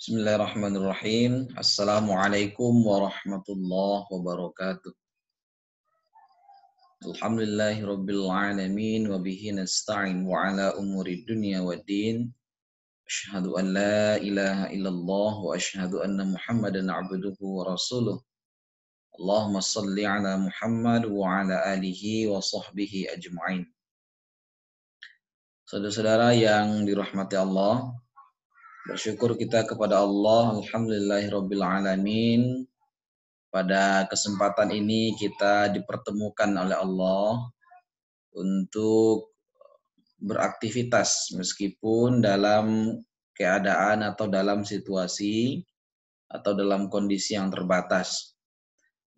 بسم الله الرحمن الرحيم السلام عليكم ورحمة الله وبركاته الحمد لله رب العالمين وبه نستعين وعلى أمور الدنيا والدين أشهد أن لا إله إلا الله وأشهد أن محمدا عبده ورسوله اللهم صل على محمد وعلى آله وصحبه أجمعين Saudara-saudara yang dirahmati Allah, Bersyukur kita kepada Allah, Alhamdulillahirrabbilalamin. Pada kesempatan ini kita dipertemukan oleh Allah untuk beraktivitas meskipun dalam keadaan atau dalam situasi atau dalam kondisi yang terbatas.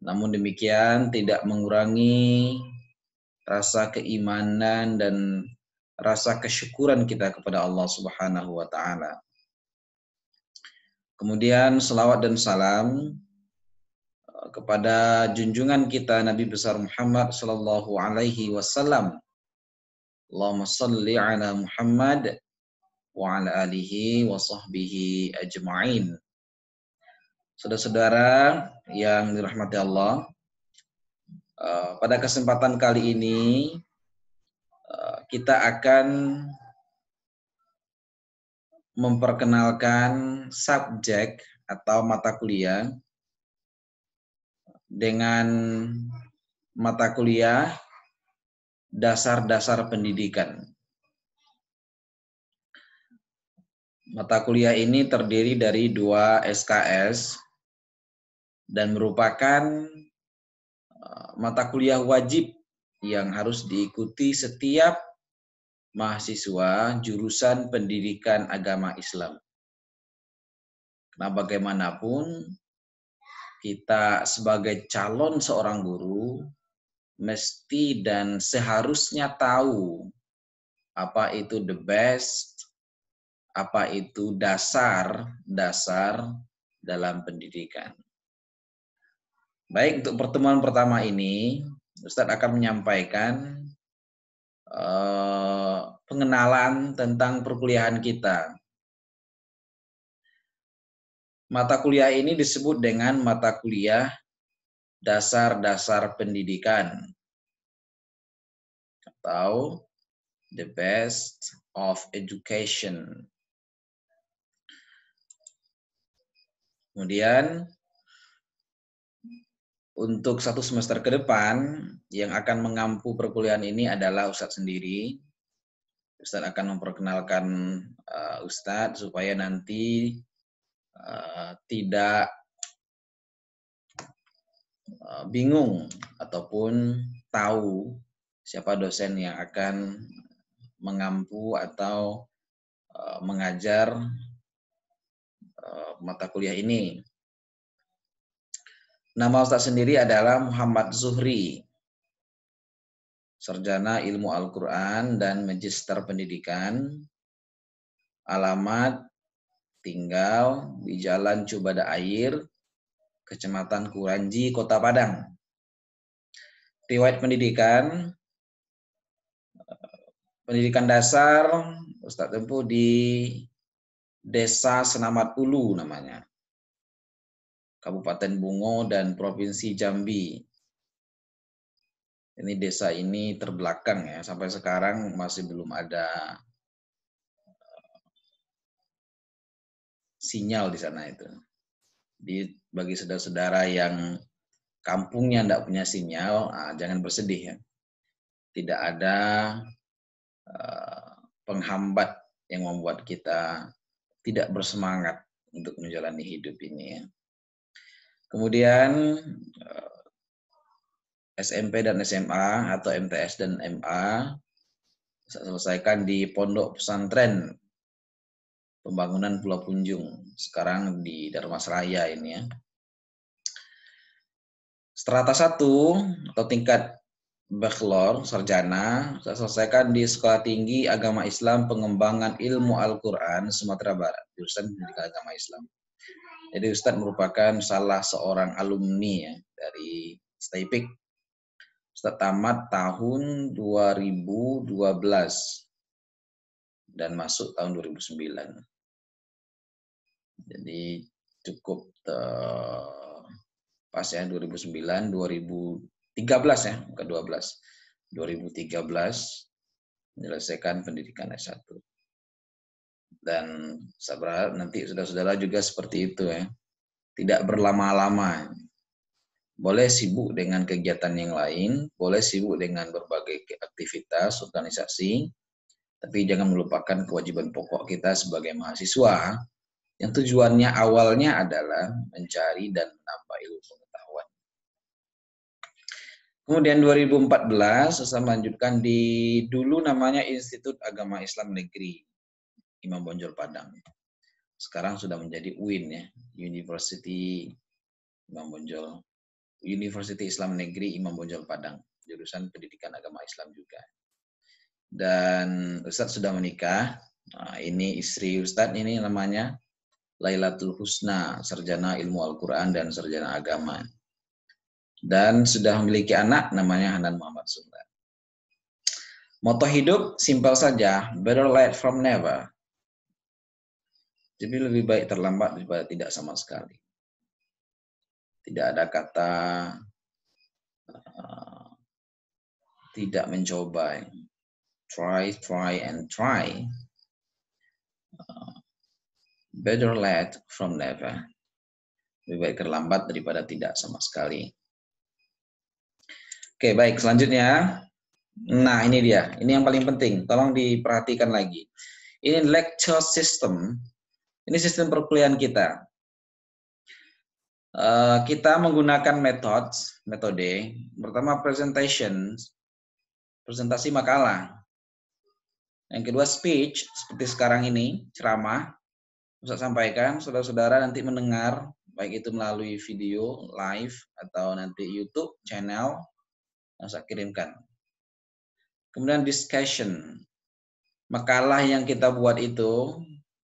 Namun demikian tidak mengurangi rasa keimanan dan rasa kesyukuran kita kepada Allah Subhanahu wa taala. Kemudian selawat dan salam eh, kepada junjungan kita Nabi besar Muhammad sallallahu alaihi wasallam. Allahumma shalli ala Muhammad wa ala alihi wa sahbihi ajma'in. Saudara-saudara yang dirahmati Allah, eh, pada kesempatan kali ini eh, kita akan memperkenalkan subjek atau mata kuliah dengan mata kuliah dasar-dasar pendidikan. Mata kuliah ini terdiri dari dua SKS dan merupakan eh, mata kuliah wajib yang harus diikuti setiap mahasiswa jurusan pendidikan agama Islam. Nah, bagaimanapun kita sebagai calon seorang guru mesti dan seharusnya tahu apa itu the best, apa itu dasar-dasar dalam pendidikan. Baik, untuk pertemuan pertama ini, Ustadz akan menyampaikan eh, pengenalan tentang perkuliahan kita. Mata kuliah ini disebut dengan mata kuliah dasar-dasar pendidikan atau the best of education. Kemudian untuk satu semester ke depan yang akan mengampu perkuliahan ini adalah Ustadz sendiri Ustadz akan memperkenalkan uh, Ustadz supaya nanti uh, tidak uh, bingung ataupun tahu siapa dosen yang akan mengampu atau uh, mengajar uh, mata kuliah ini. Nama Ustadz sendiri adalah Muhammad Zuhri. Sarjana Ilmu Al-Quran dan Magister Pendidikan. Alamat tinggal di Jalan Cubada Air, Kecamatan Kuranji, Kota Padang. Riwayat pendidikan, pendidikan dasar Ustadz Tempuh di Desa Senamat Ulu namanya. Kabupaten Bungo dan Provinsi Jambi ini desa ini terbelakang ya sampai sekarang masih belum ada eh, sinyal di sana itu. Di bagi saudara-saudara yang kampungnya tidak punya sinyal, ah, jangan bersedih ya. Tidak ada eh, penghambat yang membuat kita tidak bersemangat untuk menjalani hidup ini ya. Kemudian eh, SMP dan SMA atau MTS dan MA selesaikan di Pondok Pesantren Pembangunan Pulau Punjung sekarang di Darmas Raya ini ya. Strata 1 atau tingkat bachelor sarjana saya selesaikan di Sekolah Tinggi Agama Islam Pengembangan Ilmu Al-Qur'an Sumatera Barat, jurusan Pendidikan Agama Islam. Jadi Ustadz merupakan salah seorang alumni ya dari Staypik Ustaz tamat tahun 2012 dan masuk tahun 2009. Jadi cukup uh, pas ya 2009, 2013 ya, bukan 12. 2013 menyelesaikan pendidikan S1. Dan saya nanti saudara-saudara juga seperti itu ya. Tidak berlama-lama boleh sibuk dengan kegiatan yang lain, boleh sibuk dengan berbagai aktivitas organisasi, tapi jangan melupakan kewajiban pokok kita sebagai mahasiswa yang tujuannya awalnya adalah mencari dan menambah ilmu pengetahuan. Kemudian 2014 saya melanjutkan di dulu namanya Institut Agama Islam Negeri Imam Bonjol Padang. Sekarang sudah menjadi UIN ya, University Imam Bonjol University Islam Negeri Imam Bonjol Padang, jurusan Pendidikan Agama Islam juga. Dan Ustadz sudah menikah. Nah, ini istri Ustadz ini namanya Lailatul Husna, sarjana ilmu Al-Quran dan sarjana agama. Dan sudah memiliki anak namanya Hanan Muhammad Sunda. Moto hidup simpel saja, better late from never. Jadi lebih baik terlambat daripada tidak sama sekali. Tidak ada kata uh, tidak mencoba. Try, try, and try. Uh, better late from never. Lebih baik terlambat daripada tidak sama sekali. Oke, baik. Selanjutnya. Nah, ini dia. Ini yang paling penting. Tolong diperhatikan lagi. Ini lecture system. Ini sistem perkuliahan kita. Eh, kita menggunakan methods, metode. Pertama presentation, presentasi makalah. Yang kedua speech, seperti sekarang ini, ceramah. Saya sampaikan, saudara-saudara nanti mendengar, baik itu melalui video, live, atau nanti YouTube channel yang saya kirimkan. Kemudian discussion, makalah yang kita buat itu,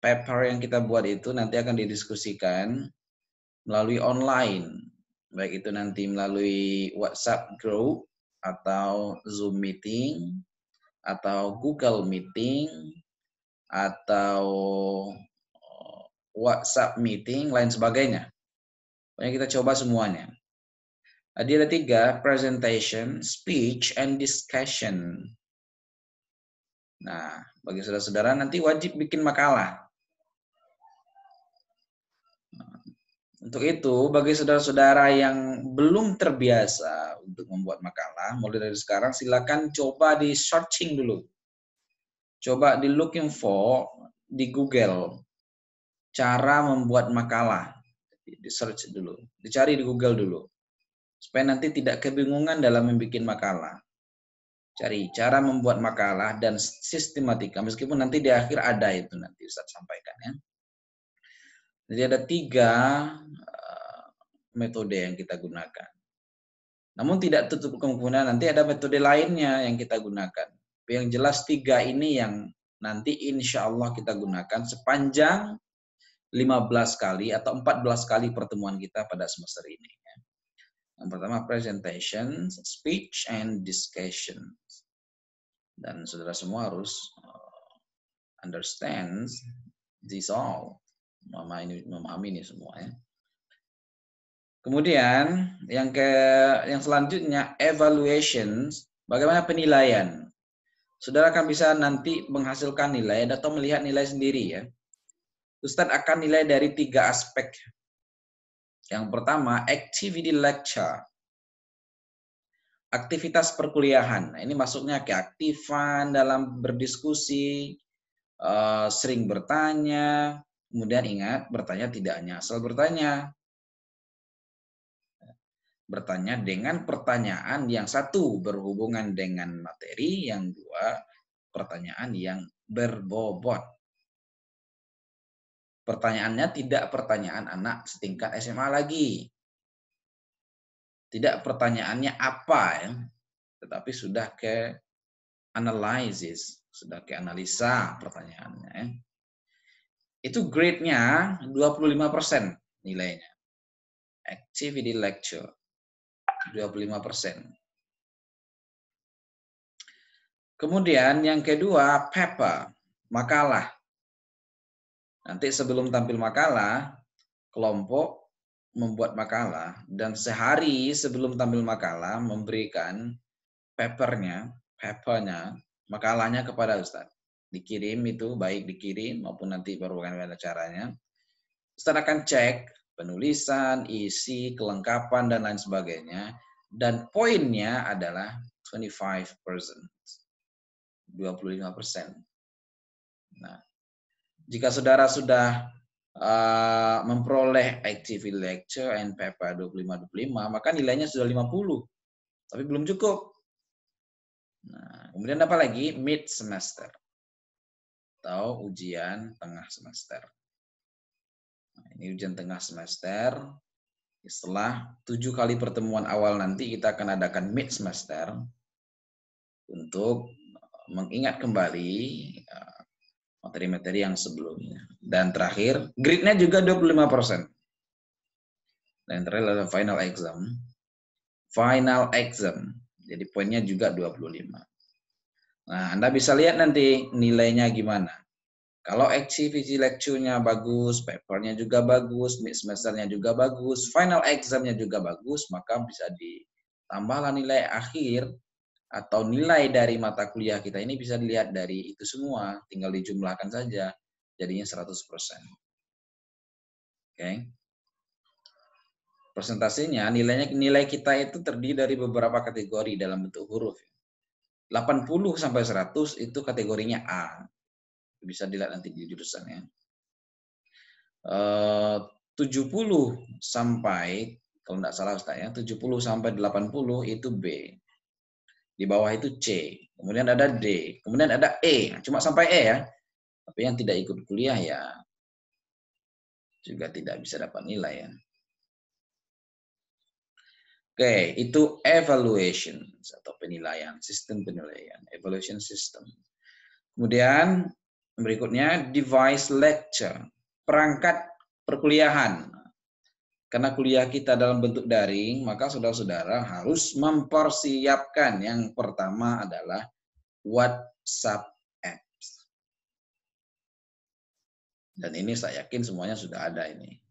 paper yang kita buat itu nanti akan didiskusikan melalui online, baik itu nanti melalui WhatsApp group atau Zoom meeting atau Google meeting atau eh, WhatsApp meeting lain sebagainya. Pokoknya kita coba semuanya. Jadi ada tiga, presentation, speech, and discussion. Nah, bagi saudara-saudara nanti wajib bikin makalah. Untuk itu, bagi saudara-saudara yang belum terbiasa untuk membuat makalah, mulai dari sekarang silakan coba di searching dulu. Coba di looking for di Google cara membuat makalah. Di search dulu, dicari di Google dulu. Supaya nanti tidak kebingungan dalam membuat makalah. Cari cara membuat makalah dan sistematika. Meskipun nanti di akhir ada itu nanti Ustaz sampaikan ya. Jadi ada tiga eh, metode yang kita gunakan. Namun tidak tutup kemungkinan nanti ada metode lainnya yang kita gunakan. Yang jelas tiga ini yang nanti insya Allah kita gunakan sepanjang 15 kali atau 14 kali pertemuan kita pada semester ini. Ya. Yang pertama presentation, speech, and discussion. Dan saudara semua harus eh, understand this all ini memahami ini ya semua ya. Kemudian yang ke yang selanjutnya evaluations bagaimana penilaian. Saudara akan bisa nanti menghasilkan nilai atau melihat nilai sendiri ya. Ustadz akan nilai dari tiga aspek. Yang pertama, activity lecture. Aktivitas perkuliahan. Nah, ini masuknya keaktifan dalam berdiskusi, eh, sering bertanya, Kemudian ingat, bertanya tidak hanya asal bertanya. Bertanya dengan pertanyaan yang satu berhubungan dengan materi, yang dua pertanyaan yang berbobot. Pertanyaannya tidak pertanyaan anak setingkat SMA lagi. Tidak pertanyaannya apa, ya? tetapi sudah ke analisis, sudah ke analisa pertanyaannya. Ya itu grade-nya 25% nilainya. Activity lecture 25%. Kemudian yang kedua, paper, makalah. Nanti sebelum tampil makalah, kelompok membuat makalah dan sehari sebelum tampil makalah memberikan papernya, papernya, makalahnya kepada Ustaz dikirim itu baik dikirim maupun nanti baru akan ada caranya. Ustaz akan cek penulisan, isi, kelengkapan dan lain sebagainya dan poinnya adalah 25%. 25%. Nah, jika saudara sudah uh, memperoleh activity lecture and paper 25 25 maka nilainya sudah 50. Tapi belum cukup. Nah, kemudian apa lagi? Mid semester atau ujian tengah semester. Nah, ini ujian tengah semester. Setelah tujuh kali pertemuan awal nanti kita akan adakan mid semester untuk mengingat kembali eh, materi-materi yang sebelumnya. Dan terakhir, grade-nya juga 25%. Dan terakhir adalah final exam. Final exam. Jadi poinnya juga 25. Nah, Anda bisa lihat nanti nilainya gimana. Kalau activity lecture-nya bagus, papernya juga bagus, mid semesternya juga bagus, final exam-nya juga bagus, maka bisa ditambahlah nilai akhir atau nilai dari mata kuliah kita ini bisa dilihat dari itu semua, tinggal dijumlahkan saja, jadinya 100%. Oke. Okay. Presentasinya nilainya nilai kita itu terdiri dari beberapa kategori dalam bentuk huruf. Ya 80 sampai 100 itu kategorinya A. Bisa dilihat nanti di jurusannya. 70 eh, sampai kalau tidak salah Ustaz ya, 70 sampai 80 itu B. Di bawah itu C. Kemudian ada D. Kemudian ada E. Cuma sampai E ya. Tapi yang tidak ikut kuliah ya juga tidak bisa dapat nilai ya. Oke, itu evaluation atau penilaian, sistem penilaian, evaluation system. Kemudian berikutnya device lecture, perangkat perkuliahan. Karena kuliah kita dalam bentuk daring, maka saudara-saudara harus mempersiapkan yang pertama adalah WhatsApp apps. Dan ini saya yakin semuanya sudah ada ini.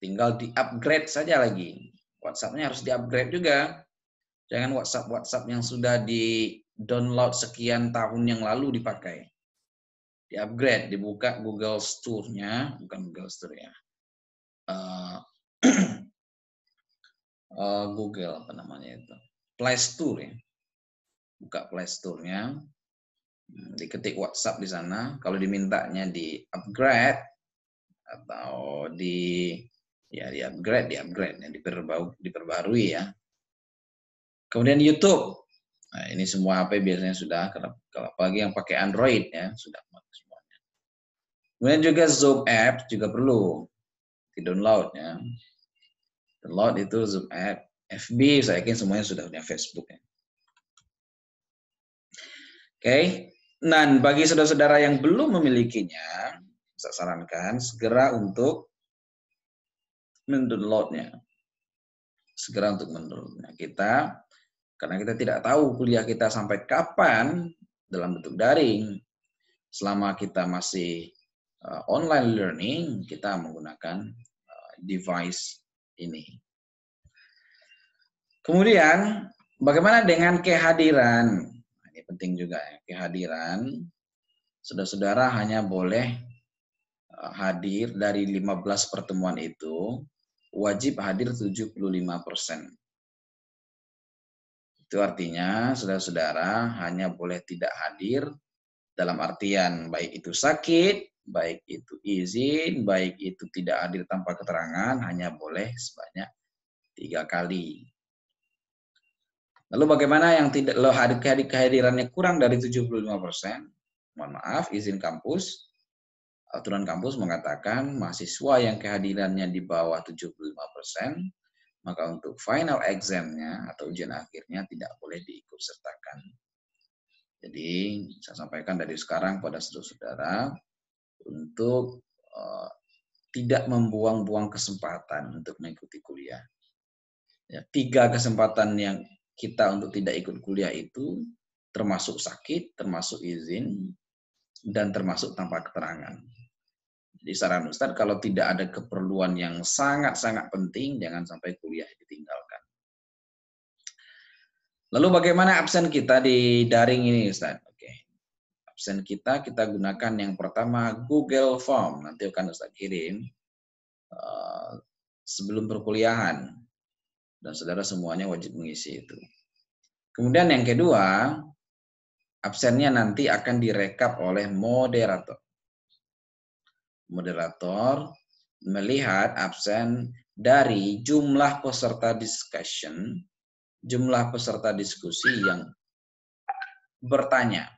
Tinggal di-upgrade saja lagi WhatsApp-nya harus diupgrade juga. Jangan WhatsApp-WhatsApp yang sudah di-download sekian tahun yang lalu dipakai. Di-upgrade, dibuka Google Store-nya, bukan Google Store ya. Uh, uh, Google apa namanya itu. Play Store ya. Buka Play Store-nya. Hmm, diketik WhatsApp di sana. Kalau dimintanya di-upgrade atau di ya di ya, upgrade, di ya, upgrade, yang diperbau, diperbarui ya. Kemudian YouTube, nah, ini semua HP biasanya sudah, kalau, kalau apalagi yang pakai Android ya sudah semuanya. Kemudian juga Zoom app juga perlu di download ya. Download itu Zoom app, FB saya yakin semuanya sudah punya Facebook ya. Oke, okay. nah bagi saudara-saudara yang belum memilikinya, saya sarankan segera untuk mendownloadnya. Segera untuk mendownloadnya. Kita karena kita tidak tahu kuliah kita sampai kapan dalam bentuk daring. Selama kita masih uh, online learning, kita menggunakan uh, device ini. Kemudian, bagaimana dengan kehadiran? Nah, ini penting juga ya, kehadiran. Saudara-saudara hanya boleh eh, hadir dari 15 pertemuan itu wajib hadir 75%. Itu artinya saudara-saudara hanya boleh tidak hadir dalam artian baik itu sakit, baik itu izin, baik itu tidak hadir tanpa keterangan, hanya boleh sebanyak tiga kali. Lalu bagaimana yang tidak lo hadir kehadirannya kurang dari 75%? Mohon maaf, izin kampus aturan kampus mengatakan mahasiswa yang kehadirannya di bawah 75 persen, maka untuk final examnya atau ujian akhirnya tidak boleh diikut sertakan. Jadi saya sampaikan dari sekarang pada saudara-saudara untuk uh, tidak membuang-buang kesempatan untuk mengikuti kuliah. Ya, tiga kesempatan yang kita untuk tidak ikut kuliah itu termasuk sakit, termasuk izin, dan termasuk tanpa keterangan. Jadi saran Ustaz, kalau tidak ada keperluan yang sangat-sangat penting, jangan sampai kuliah ditinggalkan. Lalu bagaimana absen kita di daring ini Ustadz? Oke. Absen kita, kita gunakan yang pertama Google Form. Nanti akan Ustaz kirim uh, sebelum perkuliahan. Dan saudara semuanya wajib mengisi itu. Kemudian yang kedua, absennya nanti akan direkap oleh moderator moderator melihat absen dari jumlah peserta discussion, jumlah peserta diskusi yang bertanya.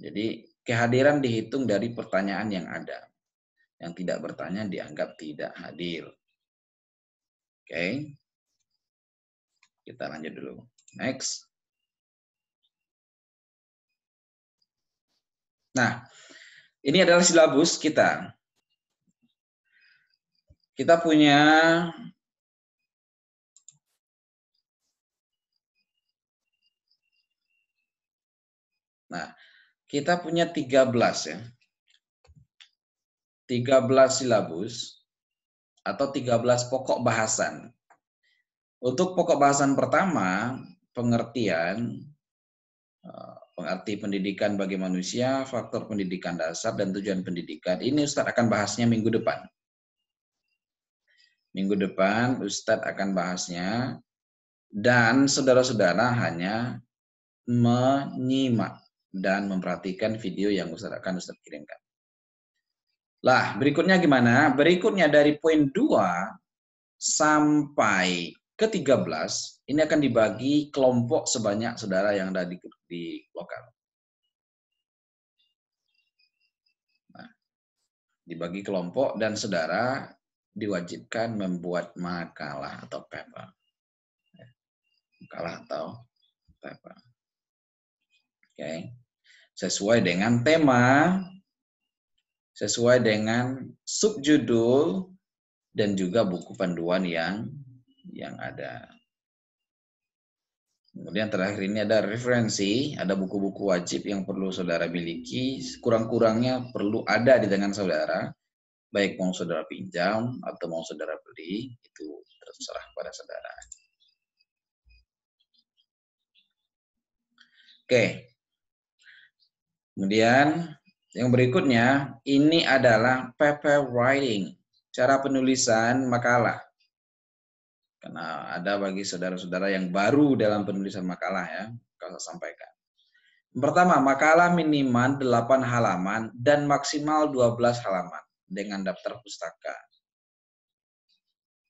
Jadi kehadiran dihitung dari pertanyaan yang ada. Yang tidak bertanya dianggap tidak hadir. Oke. Okay. Kita lanjut dulu. Next. Nah, ini adalah silabus kita. Kita punya Nah, kita punya 13 ya. 13 silabus atau 13 pokok bahasan. Untuk pokok bahasan pertama, pengertian eh, pengerti pendidikan bagi manusia, faktor pendidikan dasar, dan tujuan pendidikan. Ini Ustadz akan bahasnya minggu depan. Minggu depan Ustadz akan bahasnya dan saudara-saudara hanya menyimak dan memperhatikan video yang Ustadz akan Ustadz kirimkan. Lah, berikutnya gimana? Berikutnya dari poin 2 sampai ke 13 ini akan dibagi kelompok sebanyak saudara yang ada di, di lokal. Nah, dibagi kelompok dan saudara diwajibkan membuat makalah atau paper. Ya, makalah atau paper. Oke. Okay. Sesuai dengan tema, sesuai dengan subjudul dan juga buku panduan yang yang ada. Kemudian terakhir ini ada referensi, ada buku-buku wajib yang perlu saudara miliki, kurang-kurangnya perlu ada di tangan saudara, baik mau saudara pinjam atau mau saudara beli, itu terserah pada saudara. Oke. Kemudian yang berikutnya, ini adalah paper writing, cara penulisan makalah. Karena ada bagi saudara-saudara yang baru dalam penulisan makalah ya, kalau saya sampaikan. Pertama, makalah minimal 8 halaman dan maksimal 12 halaman dengan daftar pustaka.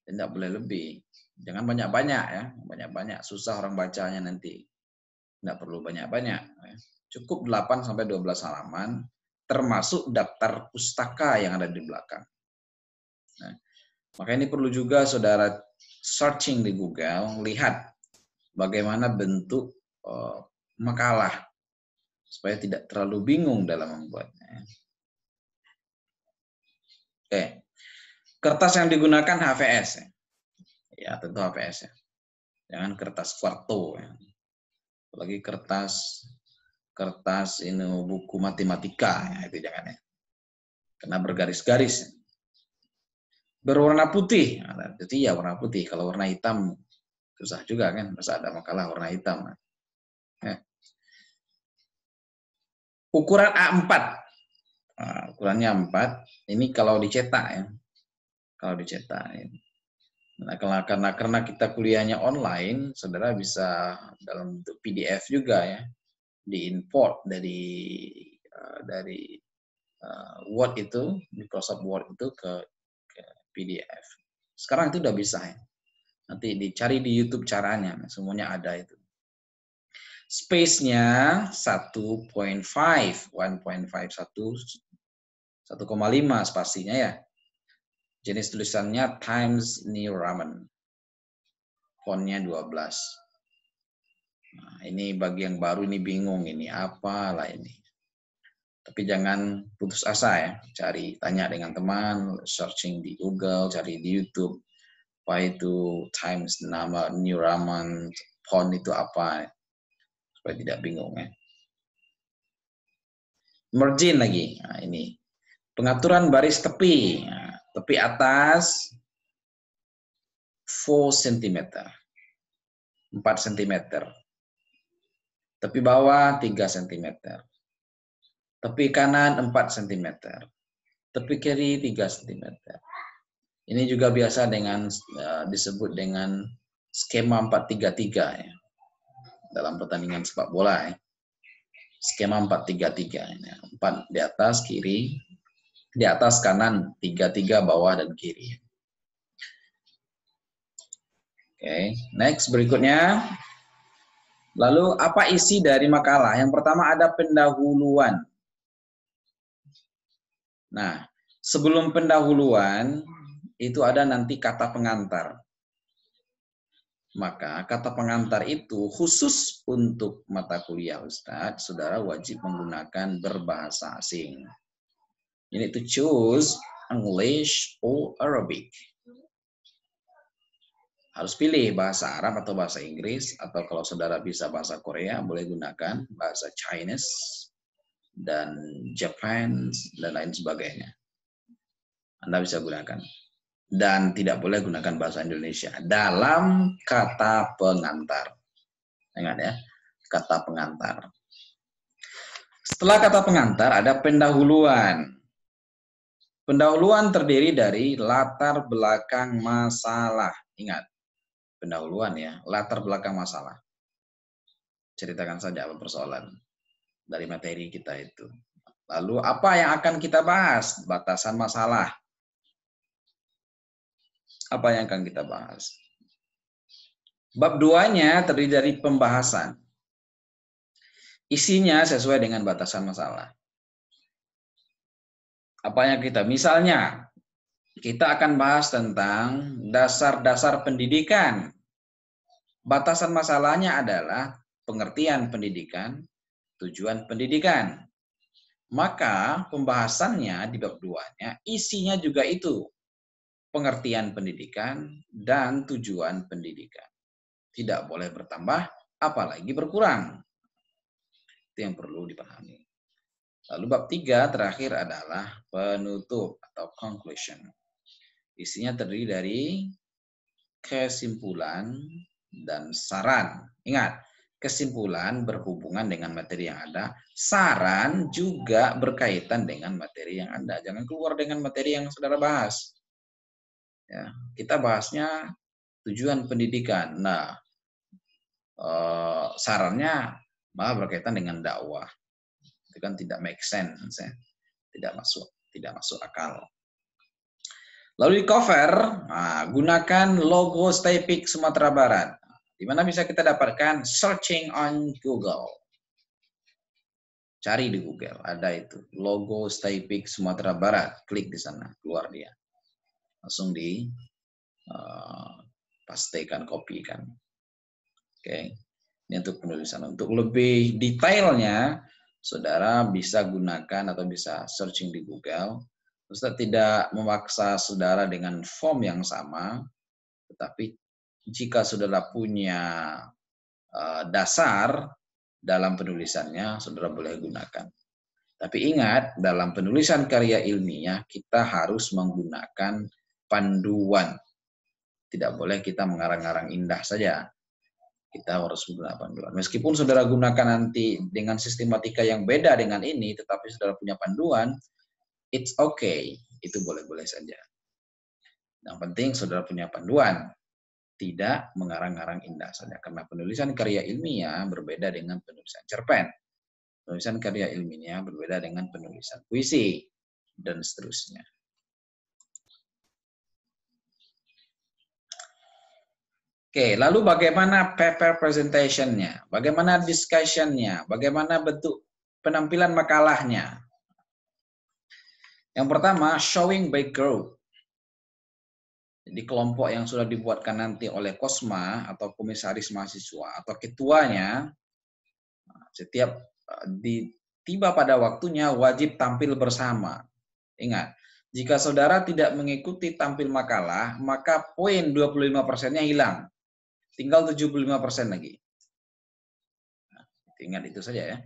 Tidak boleh lebih. Jangan banyak-banyak ya, banyak-banyak susah orang bacanya nanti. Tidak perlu banyak-banyak. Ya. Cukup 8 sampai 12 halaman termasuk daftar pustaka yang ada di belakang. Nah, maka ini perlu juga saudara searching di Google, lihat bagaimana bentuk eh, makalah supaya tidak terlalu bingung dalam membuatnya. Oke. Kertas yang digunakan HVS. Ya, tentu HVS ya. Jangan kertas kuarto ya. Apalagi kertas kertas ini buku matematika ya, itu jangan ya. Karena bergaris-garis. Ya berwarna putih. Nah, kan. jadi ya warna putih. Kalau warna hitam susah juga kan. Masa ada makalah warna hitam. Nah. Ukuran A4. Nah, ukurannya 4. Ini kalau dicetak ya. Kalau dicetak. Ya. Nah, karena, karena, kita kuliahnya online, saudara bisa dalam bentuk PDF juga ya. Diimport dari eh, dari eh, Word itu, Microsoft Word itu ke PDF. Sekarang itu udah bisa ya. Nanti dicari di YouTube caranya, semuanya ada itu. Space-nya 1.5, 1.5, 1, 1,5 spasinya ya. Jenis tulisannya Times New Roman. Font-nya 12. Nah, ini bagi yang baru ini bingung ini apalah ini tapi jangan putus asa ya. Cari tanya dengan teman, searching di Google, cari di YouTube. Apa itu Times nama New Raman, Pond itu apa? Supaya tidak bingung ya. margin lagi. Nah, ini pengaturan baris tepi, nah, tepi atas 4 cm. 4 cm. Tepi bawah 3 cm Tepi kanan 4 cm. Tepi kiri 3 cm. Ini juga biasa dengan eh, disebut dengan skema 433 ya. Dalam pertandingan sepak bola ya. Skema 433 ya. 4 di atas kiri, di atas kanan, 33 bawah dan kiri. Oke, okay. next berikutnya. Lalu apa isi dari makalah? Yang pertama ada pendahuluan. Nah, sebelum pendahuluan itu ada nanti kata pengantar. Maka kata pengantar itu khusus untuk mata kuliah Ustadz, saudara wajib menggunakan berbahasa asing. Ini to choose English or Arabic. Harus pilih bahasa Arab atau bahasa Inggris, atau kalau saudara bisa bahasa Korea, boleh gunakan bahasa Chinese dan Japan dan lain sebagainya. Anda bisa gunakan. Dan tidak boleh gunakan bahasa Indonesia dalam kata pengantar. Ingat ya, kata pengantar. Setelah kata pengantar ada pendahuluan. Pendahuluan terdiri dari latar belakang masalah. Ingat, pendahuluan ya, latar belakang masalah. Ceritakan saja apa persoalan dari materi kita itu. Lalu apa yang akan kita bahas? Batasan masalah. Apa yang akan kita bahas? Bab duanya terdiri dari pembahasan. Isinya sesuai dengan batasan masalah. Apa yang kita, misalnya kita akan bahas tentang dasar-dasar pendidikan. Batasan masalahnya adalah pengertian pendidikan, tujuan pendidikan. Maka pembahasannya di bab 2-nya isinya juga itu. Pengertian pendidikan dan tujuan pendidikan. Tidak boleh bertambah apalagi berkurang. Itu yang perlu dipahami. Lalu bab tiga terakhir adalah penutup atau conclusion. Isinya terdiri dari kesimpulan dan saran. Ingat, kesimpulan berhubungan dengan materi yang ada, saran juga berkaitan dengan materi yang ada. Jangan keluar dengan materi yang saudara bahas. Ya, kita bahasnya tujuan pendidikan. Nah, eh, sarannya malah berkaitan dengan dakwah. Itu kan tidak make sense, ya. tidak masuk, tidak masuk akal. Lalu di cover, nah, gunakan logo Staypik Sumatera Barat di mana bisa kita dapatkan? Searching on Google. Cari di Google, ada itu. Logo Staypik Sumatera Barat. Klik di sana, keluar dia. Langsung di uh, eh, pastikan copy kan. Oke. Okay. Ini untuk penulisan. Untuk lebih detailnya, saudara bisa gunakan atau bisa searching di Google. Ustaz tidak memaksa saudara dengan form yang sama, tetapi jika saudara punya eh, dasar dalam penulisannya, saudara boleh gunakan. Tapi ingat, dalam penulisan karya ilmiah, kita harus menggunakan panduan. Tidak boleh kita mengarang-arang indah saja. Kita harus menggunakan panduan. Meskipun saudara gunakan nanti dengan sistematika yang beda dengan ini, tetapi saudara punya panduan, it's okay. Itu boleh-boleh saja. Yang penting saudara punya panduan tidak mengarang-arang indah saja. Karena penulisan karya ilmiah berbeda dengan penulisan cerpen. Penulisan karya ilmiah berbeda dengan penulisan puisi, dan seterusnya. Oke, lalu bagaimana paper presentation-nya? Bagaimana discussion-nya? Bagaimana bentuk penampilan makalahnya? Yang pertama, showing by background di kelompok yang sudah dibuatkan nanti oleh KOSMA atau Komisaris Mahasiswa atau ketuanya setiap eh, di tiba pada waktunya wajib tampil bersama. Ingat, jika saudara tidak mengikuti tampil makalah, maka poin 25%-nya hilang. Tinggal 75% lagi. Nah, ingat itu saja ya.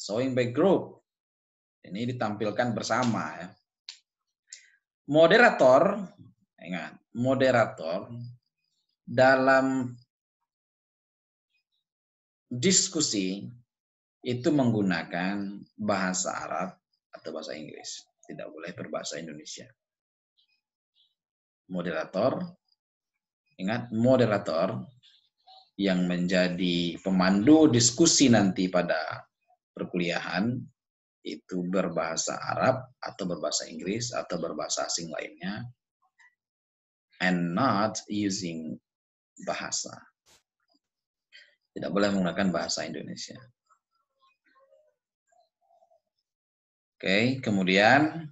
Showing by group. Ini ditampilkan bersama ya moderator, ingat, moderator dalam diskusi itu menggunakan bahasa Arab atau bahasa Inggris. Tidak boleh berbahasa Indonesia. Moderator, ingat moderator yang menjadi pemandu diskusi nanti pada perkuliahan itu berbahasa Arab atau berbahasa Inggris atau berbahasa asing lainnya and not using bahasa. Tidak boleh menggunakan bahasa Indonesia. Oke, kemudian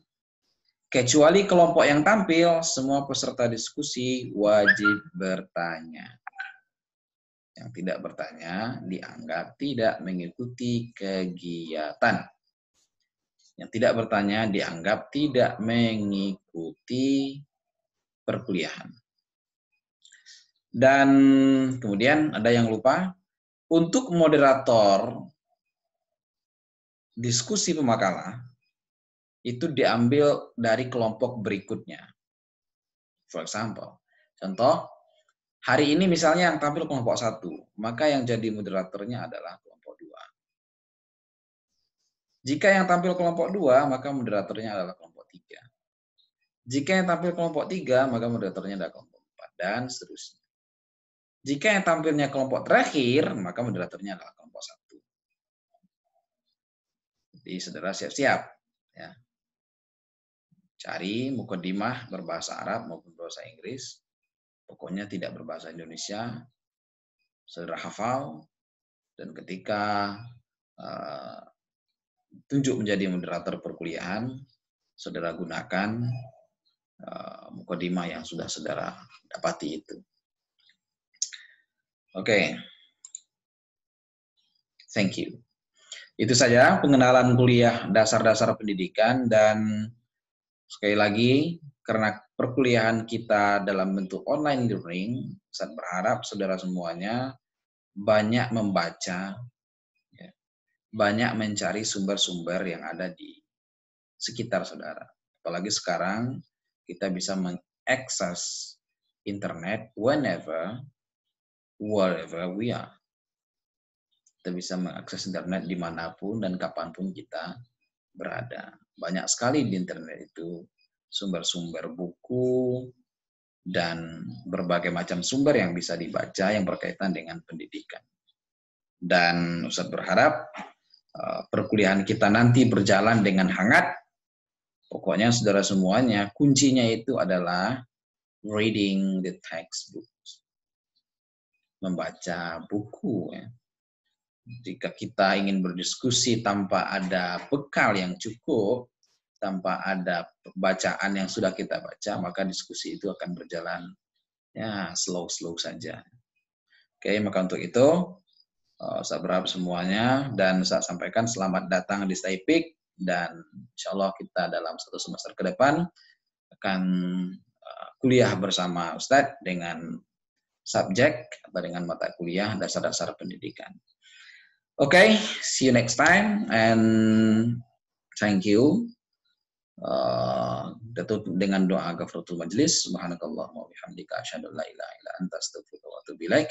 kecuali kelompok yang tampil, semua peserta diskusi wajib bertanya. Yang tidak bertanya dianggap tidak mengikuti kegiatan. Yang tidak bertanya dianggap tidak mengikuti perkuliahan. Dan kemudian ada yang lupa, untuk moderator diskusi pemakalah itu diambil dari kelompok berikutnya. For example, contoh, hari ini misalnya yang tampil kelompok satu, maka yang jadi moderatornya adalah jika yang tampil kelompok dua, maka moderatornya adalah kelompok tiga. Jika yang tampil kelompok tiga, maka moderatornya adalah kelompok empat, dan seterusnya. Jika yang tampilnya kelompok terakhir, maka moderatornya adalah kelompok satu. Jadi saudara siap-siap. Ya. Cari mukodimah berbahasa Arab maupun bahasa Inggris. Pokoknya tidak berbahasa Indonesia. Saudara hafal. Dan ketika uh, tunjuk menjadi moderator perkuliahan, saudara gunakan uh, mukodima yang sudah saudara dapati itu. Oke, okay. thank you. Itu saja pengenalan kuliah dasar-dasar pendidikan dan sekali lagi karena perkuliahan kita dalam bentuk online learning, saya berharap saudara semuanya banyak membaca banyak mencari sumber-sumber yang ada di sekitar saudara. Apalagi sekarang kita bisa mengakses internet whenever, wherever we are. Kita bisa mengakses internet dimanapun dan kapanpun kita berada. Banyak sekali di internet itu sumber-sumber buku dan berbagai macam sumber yang bisa dibaca yang berkaitan dengan pendidikan. Dan Ustaz berharap Eh, perkuliahan kita nanti berjalan dengan hangat. Pokoknya saudara semuanya, kuncinya itu adalah reading the textbook. Membaca buku. Ya. Jika kita ingin berdiskusi tanpa ada bekal yang cukup, tanpa ada bacaan yang sudah kita baca, maka diskusi itu akan berjalan ya slow-slow saja. Oke, maka untuk itu Eh, saya berharap semuanya dan saya sampaikan selamat datang di Staypik dan insya Allah kita dalam satu semester ke depan akan eh, kuliah bersama Ustadz dengan subjek atau dengan mata kuliah dasar-dasar pendidikan. Oke, okay, see you next time and thank you. Uh, dengan doa kafaratul majlis. Subhanakallah wa bihamdika asyhadu an la ilaha illa anta astaghfiruka wa atubu ilaik.